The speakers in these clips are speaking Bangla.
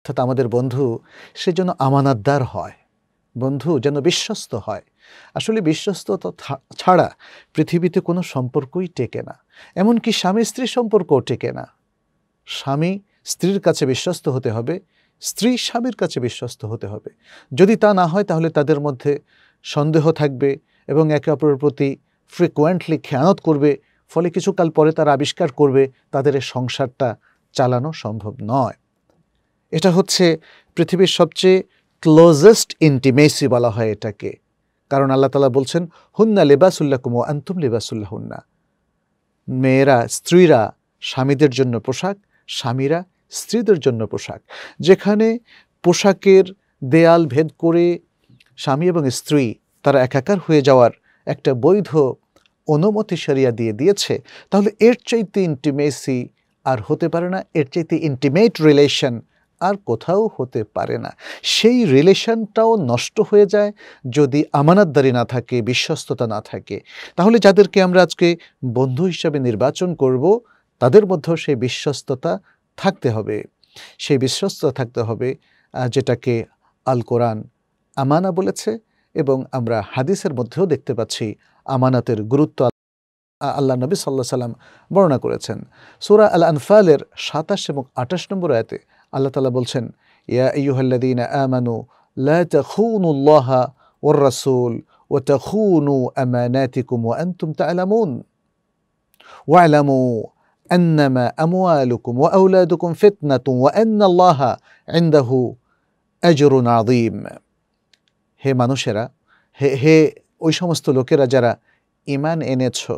অর্থাৎ আমাদের বন্ধু সে যেন আমানাদ্দার হয় বন্ধু যেন বিশ্বস্ত হয় আসলে বিশ্বস্ততা ছাড়া পৃথিবীতে কোনো সম্পর্কই টেকে না এমনকি স্বামী স্ত্রী সম্পর্কও টেকে না স্বামী স্ত্রীর কাছে বিশ্বস্ত হতে হবে স্ত্রী স্বামীর কাছে বিশ্বস্ত হতে হবে যদি তা না হয় তাহলে তাদের মধ্যে সন্দেহ থাকবে এবং একে অপরের প্রতি ফ্রিকোয়েন্টলি খেয়ানত করবে ফলে কিছুকাল পরে তারা আবিষ্কার করবে তাদের সংসারটা চালানো সম্ভব নয় এটা হচ্ছে পৃথিবীর সবচেয়ে ক্লোজেস্ট ইন্টিমেসি বলা হয় এটাকে কারণ আল্লাহ তালা বলছেন হুন্না লেবাসুল্লাহ কুমো আন্তুম লেবাসুল্লাহ হুন্না মেয়েরা স্ত্রীরা স্বামীদের জন্য পোশাক স্বামীরা স্ত্রীদের জন্য পোশাক যেখানে পোশাকের দেয়াল ভেদ করে স্বামী এবং স্ত্রী তারা একাকার হয়ে যাওয়ার একটা বৈধ অনুমতি সরিয়া দিয়ে দিয়েছে তাহলে এর চাইতে ইন্টিমেসি আর হতে পারে না এর চাইতে ইন্টিমেট রিলেশন আর কোথাও হতে পারে না সেই রিলেশনটাও নষ্ট হয়ে যায় যদি আমানতদারি না থাকে বিশ্বস্ততা না থাকে তাহলে যাদেরকে আমরা আজকে বন্ধু হিসাবে নির্বাচন করব তাদের মধ্যেও সেই বিশ্বস্ততা থাকতে হবে সেই বিশ্বস্ততা থাকতে হবে যেটাকে আল কোরআন আমানা বলেছে এবং আমরা হাদিসের মধ্যেও দেখতে পাচ্ছি আমানাতের গুরুত্ব আল্লাহ নবী সাল্লাহ সাল্লাম বর্ণনা করেছেন সুরা আল আনফালের সাতাশ এবং আঠাশ নম্বর আয়তে আল্লাহ তালা বলছেন ইয়া ইয়ুহাল্লাদিন আমানু লা তাখুনুল্লাহ ওর রাসূল ওয়া তাখুনু আমানাতিকুম ওয়া আনতুম তা'লামুন ওয়া'লামু أنما أموالكم وأولادكم فتنة وأن الله عنده أجر عظيم হে মানুষেরা হে হে ওই সমস্ত লোকেরা যারা ঈমান এনেছো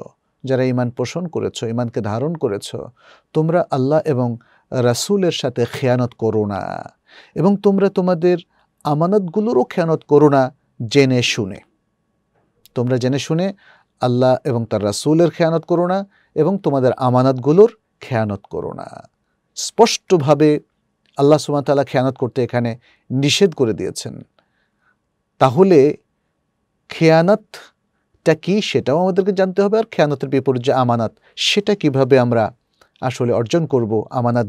যারা ঈমান পোষণ করেছো ঈমানকে ধারণ করেছো তোমরা আল্লাহ এবং রাসুলের সাথে খেয়ানত করো না এবং তোমরা তোমাদের আমানতগুলোরও খেয়ানত করো না জেনে শুনে তোমরা জেনে শুনে আল্লাহ এবং তার রাসুলের খেয়ানত করো না এবং তোমাদের আমানতগুলোর খেয়ানত করো না স্পষ্টভাবে আল্লাহ সুমাতালা খেয়ানত করতে এখানে নিষেধ করে দিয়েছেন তাহলে খেয়ানতটা কি সেটাও আমাদেরকে জানতে হবে আর খেয়ানতের বিপরীত যে আমানত সেটা কিভাবে আমরা আসলে অর্জন করব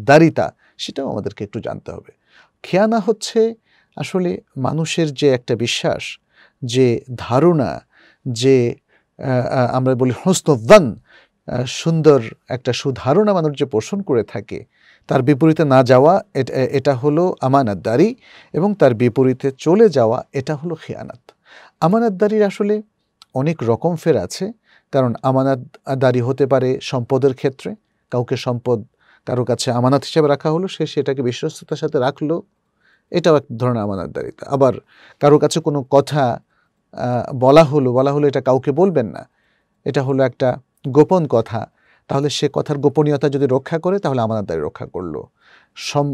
দারিতা সেটাও আমাদেরকে একটু জানতে হবে খেয়ানা হচ্ছে আসলে মানুষের যে একটা বিশ্বাস যে ধারণা যে আমরা বলি হস্তদান সুন্দর একটা সুধারণা মানুষ যে পোষণ করে থাকে তার বিপরীতে না যাওয়া এটা হলো আমানাতদারি এবং তার বিপরীতে চলে যাওয়া এটা হলো খেয়ানাত আমানাতদারির আসলে অনেক রকম ফের আছে কারণ আমানাতদারি হতে পারে সম্পদের ক্ষেত্রে কাউকে সম্পদ কারো কাছে আমানত হিসেবে রাখা হলো সে সেটাকে বিশ্বস্ততার সাথে রাখলো এটাও এক ধরনের আমানতদারিতা আবার কারো কাছে কোনো কথা বলা হলো বলা হলো এটা কাউকে বলবেন না এটা হলো একটা গোপন কথা তাহলে সে কথার গোপনীয়তা যদি রক্ষা করে তাহলে আমানতদারি রক্ষা করলো সম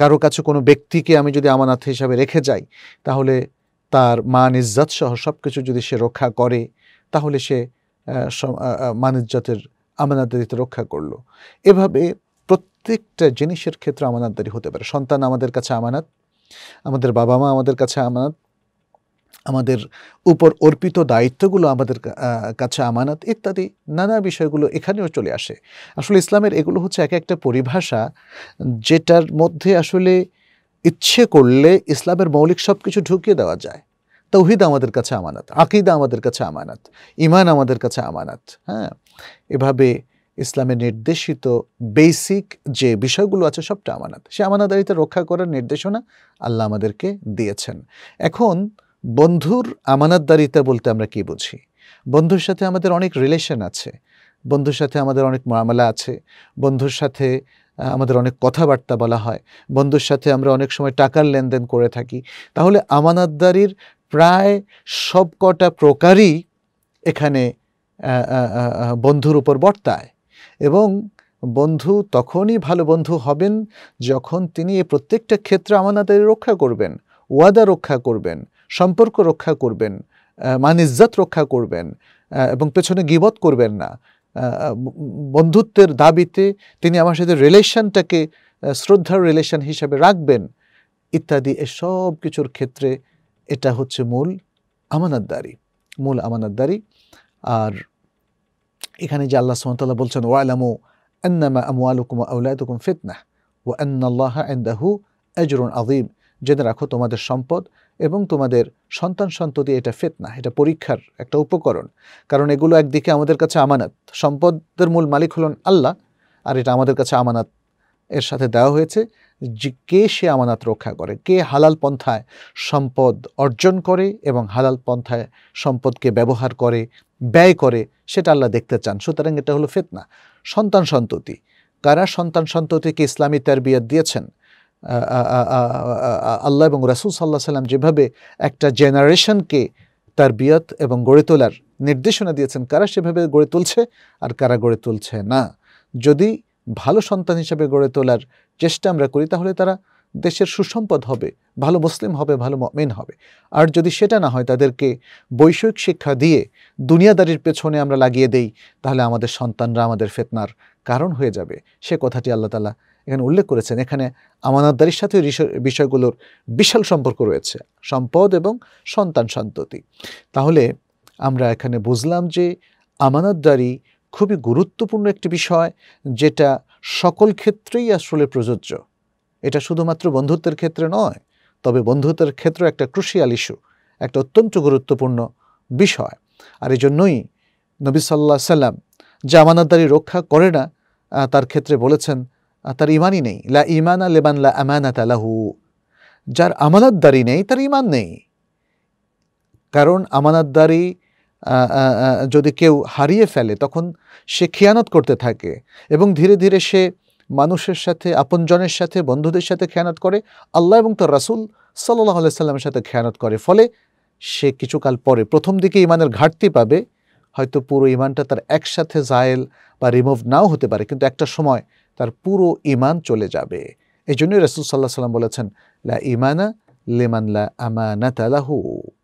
কারো কাছে কোনো ব্যক্তিকে আমি যদি আমানত হিসাবে রেখে যাই তাহলে তার মান ইজ্জাত সহ সব কিছু যদি সে রক্ষা করে তাহলে সে মান ইজ্জাতের আমানাদারিতে রক্ষা করলো এভাবে প্রত্যেকটা জিনিসের ক্ষেত্রে আমানাদারি হতে পারে সন্তান আমাদের কাছে আমানাত আমাদের বাবা মা আমাদের কাছে আমানাত আমাদের উপর অর্পিত দায়িত্বগুলো আমাদের কাছে আমানত ইত্যাদি নানা বিষয়গুলো এখানেও চলে আসে আসলে ইসলামের এগুলো হচ্ছে এক একটা পরিভাষা যেটার মধ্যে আসলে ইচ্ছে করলে ইসলামের মৌলিক সব কিছু ঢুকিয়ে দেওয়া যায় তৌহিদ আমাদের কাছে আমানত আকিদা আমাদের কাছে আমানত ইমান আমাদের কাছে আমানত হ্যাঁ এভাবে ইসলামে নির্দেশিত বেসিক যে বিষয়গুলো আছে সবটা আমানত সে আমানাদারিতা রক্ষা করার নির্দেশনা আল্লাহ আমাদেরকে দিয়েছেন এখন বন্ধুর আমানাতদারিতা বলতে আমরা কি বুঝি বন্ধুর সাথে আমাদের অনেক রিলেশন আছে বন্ধুর সাথে আমাদের অনেক মামলা আছে বন্ধুর সাথে আমাদের অনেক কথাবার্তা বলা হয় বন্ধুর সাথে আমরা অনেক সময় টাকার লেনদেন করে থাকি তাহলে আমানাতদারির প্রায় সবকটা প্রকারই এখানে বন্ধুর উপর বর্তায় এবং বন্ধু তখনই ভালো বন্ধু হবেন যখন তিনি এ প্রত্যেকটা ক্ষেত্রে আমাদের রক্ষা করবেন ওয়াদা রক্ষা করবেন সম্পর্ক রক্ষা করবেন মান ইজ্জাত রক্ষা করবেন এবং পেছনে গিবত করবেন না বন্ধুত্বের দাবিতে তিনি আমার সাথে রিলেশনটাকে শ্রদ্ধার রিলেশন হিসাবে রাখবেন ইত্যাদি এসব কিছুর ক্ষেত্রে এটা হচ্ছে মূল আমানাতদারি মূল আমানাতদারি আর এখানে যে আল্লাহ সুমতাল্লাহ বলছেন ওয়ালামু আন্নামা আমওয়ালুকুম আউলাদুকুম ফিতনা ও আন্নাল্লাহ আন্দাহু আজরুন আজিম জেনে রাখো তোমাদের সম্পদ এবং তোমাদের সন্তান সন্ততি এটা ফেতনা এটা পরীক্ষার একটা উপকরণ কারণ এগুলো একদিকে আমাদের কাছে আমানত সম্পদের মূল মালিক হলেন আল্লাহ আর এটা আমাদের কাছে আমানত এর সাথে দেওয়া হয়েছে যে কে সে আমানত রক্ষা করে কে হালাল পন্থায় সম্পদ অর্জন করে এবং হালাল পন্থায় সম্পদকে ব্যবহার করে ব্যয় করে সেটা আল্লাহ দেখতে চান সুতরাং এটা হলো ফেতনা সন্তান সন্ততি কারা সন্তান সন্ততিকে ইসলামী তারবিয়াত দিয়েছেন আল্লাহ এবং রাসুল সাল্লাহ সাল্লাম যেভাবে একটা জেনারেশনকে তার বিয়ত এবং গড়ে তোলার নির্দেশনা দিয়েছেন কারা সেভাবে গড়ে তুলছে আর কারা গড়ে তুলছে না যদি ভালো সন্তান হিসেবে গড়ে তোলার চেষ্টা আমরা করি তাহলে তারা দেশের সুসম্পদ হবে ভালো মুসলিম হবে ভালো মেন হবে আর যদি সেটা না হয় তাদেরকে বৈষয়িক শিক্ষা দিয়ে দুনিয়াদারির পেছনে আমরা লাগিয়ে দেই তাহলে আমাদের সন্তানরা আমাদের ফেতনার কারণ হয়ে যাবে সে কথাটি আল্লাহ তালা এখানে উল্লেখ করেছেন এখানে আমানতদারির সাথে বিষয়গুলোর বিশাল সম্পর্ক রয়েছে সম্পদ এবং সন্তান সন্ততি তাহলে আমরা এখানে বুঝলাম যে আমানতদারি খুবই গুরুত্বপূর্ণ একটি বিষয় যেটা সকল ক্ষেত্রেই আসলে প্রযোজ্য এটা শুধুমাত্র বন্ধুত্বের ক্ষেত্রে নয় তবে বন্ধুত্বের ক্ষেত্র একটা ক্রুশিয়াল ইস্যু একটা অত্যন্ত গুরুত্বপূর্ণ বিষয় আর এই জন্যই নবী সাল্লাহ সাল্লাম জামানাদারি রক্ষা করে না তার ক্ষেত্রে বলেছেন তার ইমানই নেই লা ইমানা লেবান লা আমানাত আলাহু যার আমানাতদারি নেই তার ইমান নেই কারণ আমানাতদারি যদি কেউ হারিয়ে ফেলে তখন সে খেয়ানত করতে থাকে এবং ধীরে ধীরে সে মানুষের সাথে আপনজনের সাথে বন্ধুদের সাথে খেয়ানত করে আল্লাহ এবং তার রাসুল সাল্লাহ সাল্লামের সাথে খেয়ানত করে ফলে সে কিছুকাল পরে প্রথম দিকে ইমানের ঘাটতি পাবে হয়তো পুরো ইমানটা তার একসাথে জায়েল বা রিমুভ নাও হতে পারে কিন্তু একটা সময় তার পুরো ইমান চলে যাবে এই জন্যই রাসুল সাল্লাহ সাল্লাম বলেছেন লা ইমানা লেমানলা আমানা তালাহু